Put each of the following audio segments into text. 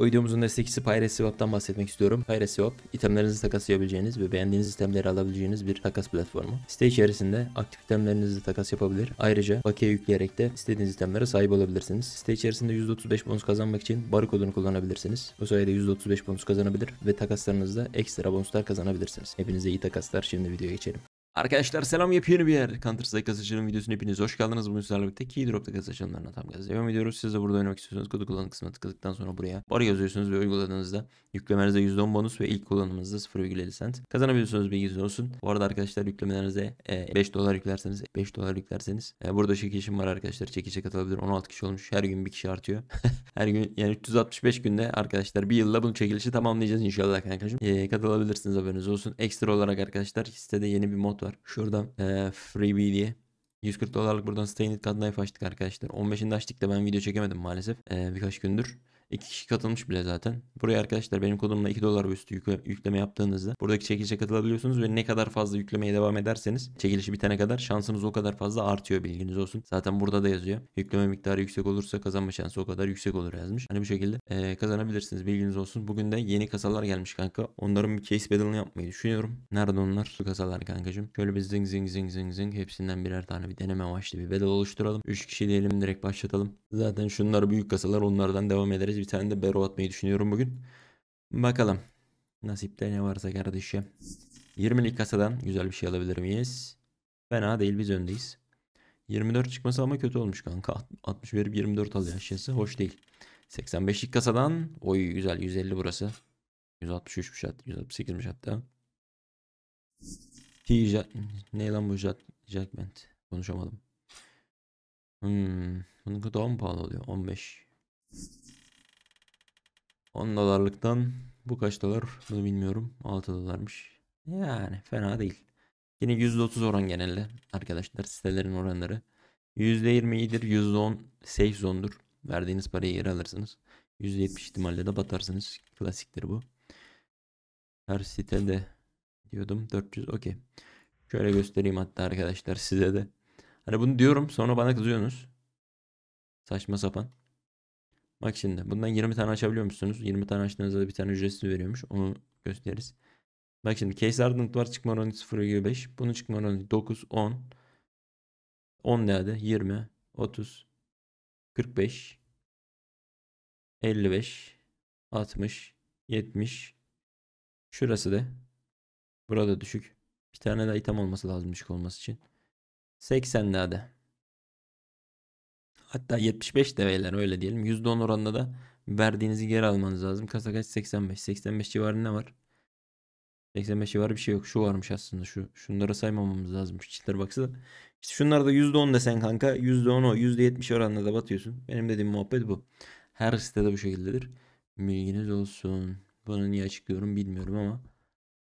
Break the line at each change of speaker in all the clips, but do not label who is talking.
Bu videomuzun destekçisi PyreSwap'tan bahsetmek istiyorum. PyreSwap, itemlerinizi takaslayabileceğiniz ve beğendiğiniz itemleri alabileceğiniz bir takas platformu. Site içerisinde aktif itemlerinizi takas yapabilir. Ayrıca bakiye yükleyerek de istediğiniz itemlere sahip olabilirsiniz. Site içerisinde %35 bonus kazanmak için barkodunu kullanabilirsiniz. Bu sayede %35 bonus kazanabilir ve takaslarınızda ekstra bonuslar kazanabilirsiniz. Hepinize iyi takaslar. Şimdi videoya geçelim. Arkadaşlar selam yepyeni bir yer. Counter Strike kasacının videosuna hepiniz hoş geldiniz. Bugün sizlerle birlikte Keydrop'ta kasacınlarına tam gaz devam ediyoruz. Siz de burada oynamak istiyorsanız kodu kullanım kısmına tıkladıktan sonra buraya bar yazıyorsunuz ve uyguladığınızda yüklemenizde %10 bonus ve ilk kullanımınızda 0,50 sent. Kazanabiliyorsunuz bilginiz olsun. Bu arada arkadaşlar yüklemenize 5 e, dolar yüklerseniz 5 dolar yüklerseniz e, burada çekişim var arkadaşlar. Çekişe katılabilir 16 kişi olmuş. Her gün bir kişi artıyor. Her gün yani 365 günde arkadaşlar bir yılda bunu çekilişi tamamlayacağız inşallah kankacığım. E, katılabilirsiniz haberiniz olsun. Ekstra olarak arkadaşlar sitede yeni bir mod var. Şuradan e, freebie diye 140 dolarlık buradan Stained Cut Knife açtık arkadaşlar. 15'inde açtık da ben video çekemedim maalesef. Ee, birkaç gündür. 2 kişi katılmış bile zaten. Buraya arkadaşlar benim kodumla 2 dolar üstü yükleme yaptığınızda buradaki çekilişe katılabiliyorsunuz ve ne kadar fazla yüklemeye devam ederseniz çekilişi bitene kadar şansınız o kadar fazla artıyor bilginiz olsun. Zaten burada da yazıyor. Yükleme miktarı yüksek olursa kazanma şansı o kadar yüksek olur yazmış. Hani bu şekilde e, kazanabilirsiniz bilginiz olsun. Bugün de yeni kasalar gelmiş kanka. Onların bir case battle'ını yapmayı düşünüyorum. Nerede onlar? Bu kasalar kankacığım. Şöyle bir zing zing zing zing zing hepsinden birer tane bir deneme amaçlı bir bedel oluşturalım. 3 kişi diyelim direkt başlatalım. Zaten şunlar büyük kasalar onlardan devam ederiz bir tane de bero atmayı düşünüyorum bugün. Bakalım. Nasipte ne varsa kardeşim. 20'lik kasadan güzel bir şey alabilir miyiz? Fena değil biz öndeyiz. 24 çıkması ama kötü olmuş kanka. 60 verip 24 alıyor yaşası hoş değil. 85'lik kasadan oy güzel 150 burası. 163'müş hatta 168'miş hatta. T ne lan bu Jackment? Konuşamadım. Hmm, bunun daha mı pahalı oluyor? 15. 10 dolarlıktan bu kaç dolar bunu bilmiyorum. 6 dolarmış. Yani fena değil. Yine %30 oran genelde arkadaşlar sitelerin oranları. %20'dir. iyidir. %10 safe zone'dur. Verdiğiniz parayı geri alırsınız. %70 ihtimalle de batarsınız. Klasiktir bu. Her sitede diyordum 400 okey. Şöyle göstereyim hatta arkadaşlar size de. Hani bunu diyorum sonra bana kızıyorsunuz. Saçma sapan. Bak şimdi bundan 20 tane açabiliyor musunuz? 20 tane açtığınızda bir tane ücretsiz veriyormuş. Onu gösteririz. Bak şimdi case ardent var. Çıkma oranı 0,5. Bunun çıkma oranı 9, 10. 10 nerede? 20,
30, 45, 55, 60, 70. Şurası da. Burada düşük.
Bir tane daha item olması lazım düşük olması için. 80 nerede? hatta 75 develer öyle diyelim. %10 oranında da verdiğinizi geri almanız lazım. Kasa kaç? 85. 85 civarında ne var? 85 civarı bir şey yok. Şu varmış aslında şu. Şunları saymamamız lazım. Şu Chitterbox'ı da. İşte şunlarda %10 desen kanka %10 o. %70 oranında da batıyorsun. Benim dediğim muhabbet bu. Her sitede bu şekildedir. Bilginiz olsun. Bunu niye açıklıyorum bilmiyorum ama.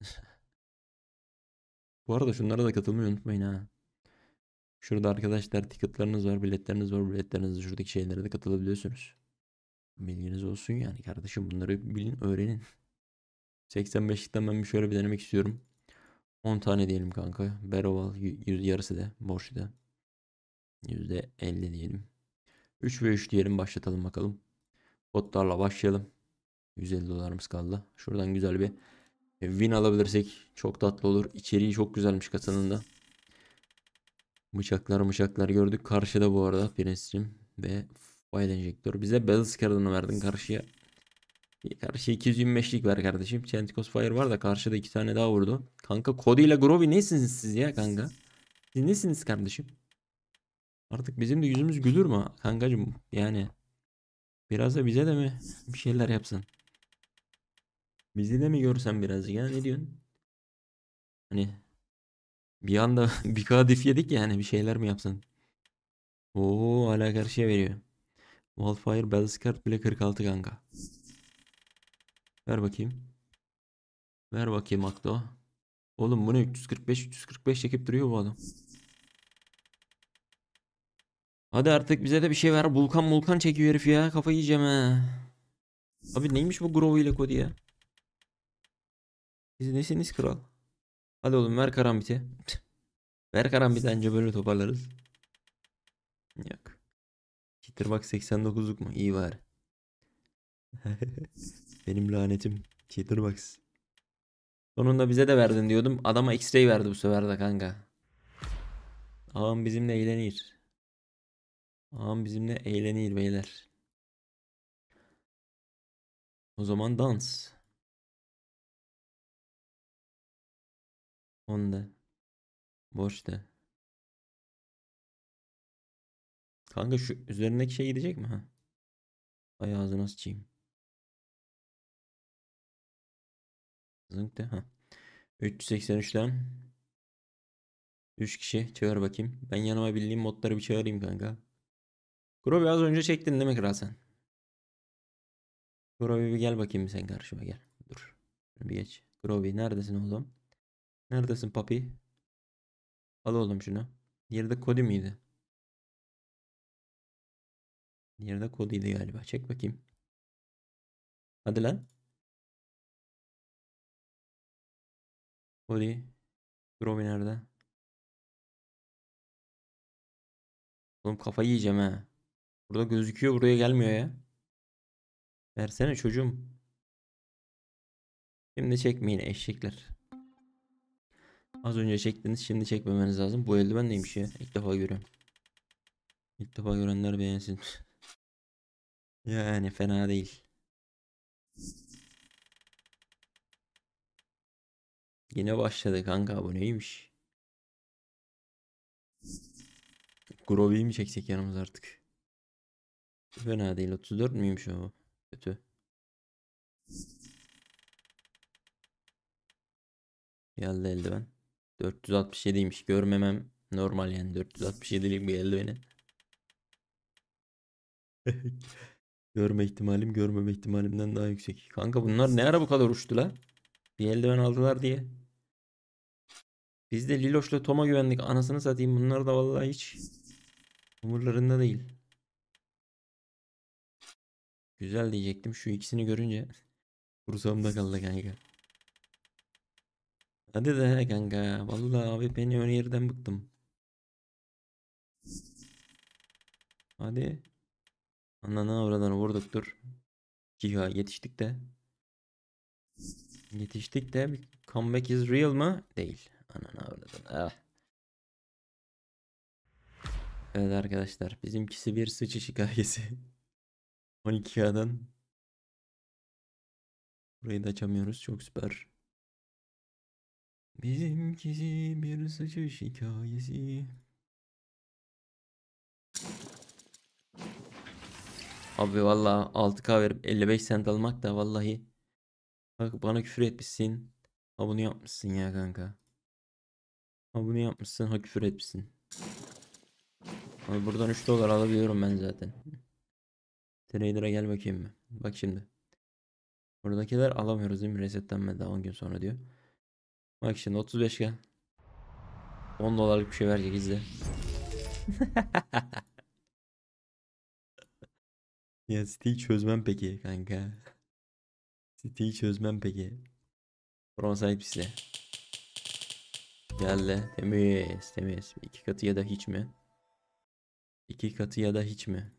bu arada şunlara da katılmayı unutmayın ha. Şurada arkadaşlar ticketlarınız var, biletleriniz var. Biletlerinizi şuradaki şeylere de katılabiliyorsunuz. Bilginiz olsun yani kardeşim bunları bilin, öğrenin. 85'likten ben bir şöyle bir denemek istiyorum. 10 tane diyelim kanka. Beroval yarısı da borçlu %50 diyelim. 3 ve 3 diyelim başlatalım bakalım. Botlarla başlayalım. 150 dolarımız kaldı. Şuradan güzel bir win alabilirsek çok tatlı olur. İçeriği çok güzelmiş kasanın da. Bıçaklar bıçaklar gördük. Karşıda bu arada Prince'cim ve Fire Enjektör. Bize Bells Card'ını verdin karşıya. Karşı 225'lik ver kardeşim. Chanticos Fire var da karşıda iki tane daha vurdu. Kanka Cody ile Grovy nesiniz siz ya kanka? Siz nesiniz kardeşim? Artık bizim de yüzümüz gülür mü kankacım? Yani biraz da bize de mi bir şeyler yapsın? Bizi de mi görsen birazcık ya ne diyorsun? Hani bir anda bir kadif yedik yani bir şeyler mi yapsın? Oo hala karşıya veriyor. Wildfire Bellscart bile 46 kanka. Ver bakayım. Ver bakayım Akdo. Oğlum bu ne 345 345 çekip duruyor bu adam. Hadi artık bize de bir şey ver. Bulkan vulkan çekiyor herif ya. Kafa yiyeceğim he. Abi neymiş bu Grove ile kodu ya? Siz nesiniz kral? Hadi oğlum ver karambiti. ver karambiti önce böyle toparlarız. Yok. Jitterbug 89'luk mu? İyi var. Benim lanetim. Jitterbug. Sonunda bize de verdin diyordum. Adama X-Ray verdi bu sefer de kanka. Ağam bizimle eğlenir.
Ağam bizimle eğlenir beyler. O zaman dans. Onda. Boş da. Kanka şu üzerindeki şey gidecek mi ha? Ay ağzına sıçayım. Zınk de ha. 383'ten
3 kişi çağır bakayım. Ben yanıma bildiğim modları bir çağırayım kanka. Kuro biraz önce çektin değil mi kral sen? Grovi bir gel bakayım sen karşıma gel. Dur. Bir geç. Grovi neredesin oğlum?
Neredesin papi? Al oğlum şunu. Yerde Cody miydi? Yerde Cody'ydi galiba. Çek bakayım. Hadi lan. Cody. Groby nerede? Oğlum kafayı yiyeceğim ha. Burada gözüküyor buraya gelmiyor ya. Versene çocuğum.
Şimdi çekmeyin eşekler. Az önce çektiniz şimdi çekmemeniz lazım. Bu eldiven neymiş ya? İlk defa görüyorum. İlk defa görenler beğensin. yani fena değil. Yine başladı kanka bu neymiş? Grovy'yi mi çeksek yanımız artık? Fena değil 34 müymüş o? Kötü. Geldi eldiven. 467'ymiş. Görmemem normal yani 467'lik bir eldiveni. Görme ihtimalim görmeme ihtimalimden daha yüksek. Kanka bunlar ne ara bu kadar uçtu la? Bir eldiven aldılar diye. Biz de Liloş'la Tom'a güvendik. Anasını satayım. Bunlar da vallahi hiç umurlarında değil. Güzel diyecektim. Şu ikisini görünce kursamda kaldı kanka. Hadi de kanka. Vallahi abi beni ön yerden bıktım. Hadi. Ananı avradan vurduk dur. Kiha yetiştik de. Yetiştik de bir comeback is real mı? Değil.
Ananı avradan. Ah. Evet arkadaşlar bizimkisi bir sıçış hikayesi. 12 adan. Burayı da açamıyoruz. Çok süper. Bizimkisi bir sıçış hikayesi.
Abi vallahi 6k verip 55 sent almak da vallahi bak bana küfür etmişsin. abone yapmışsın ya kanka. abone yapmışsın ha küfür etmişsin. Abi buradan 3 dolar alabiliyorum ben zaten. Trader'a gel bakayım mı? Bak şimdi. Buradakiler alamıyoruz değil mi? Resetlenmedi 10 gün sonra diyor. Bak şimdi 35 gel, 10 dolarlık bir şey verecek izle. ya siteyi çözmem peki kanka. Siteyi çözmem peki. Pronsayip size. Geldi. Temiz temiz. İki katı ya da hiç mi? İki
katı ya da hiç mi?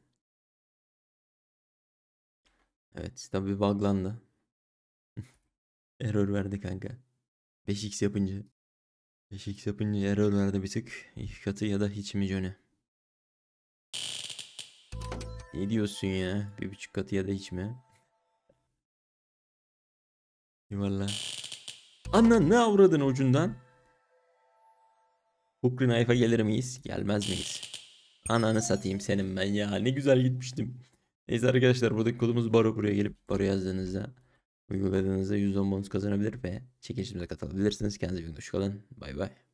Evet tabi buglandı. Error verdi kanka. 5x yapınca.
5x yapınca errorlarda bir tık iki katı ya da hiç mi Johnny? Ne diyorsun ya? Bir buçuk katı ya da hiç mi? Yuvarla. Anla ne avradın ucundan? Hukri Knife'a gelir miyiz? Gelmez miyiz? Ananı satayım senin ben ya. Ne güzel gitmiştim. Neyse arkadaşlar buradaki kodumuz baro buraya gelip baro yazdığınızda
Uyguladığınızda %10 bonus kazanabilir ve çekilişimize katılabilirsiniz. Kendinize iyi bakın. Hoşçakalın. Bay bay.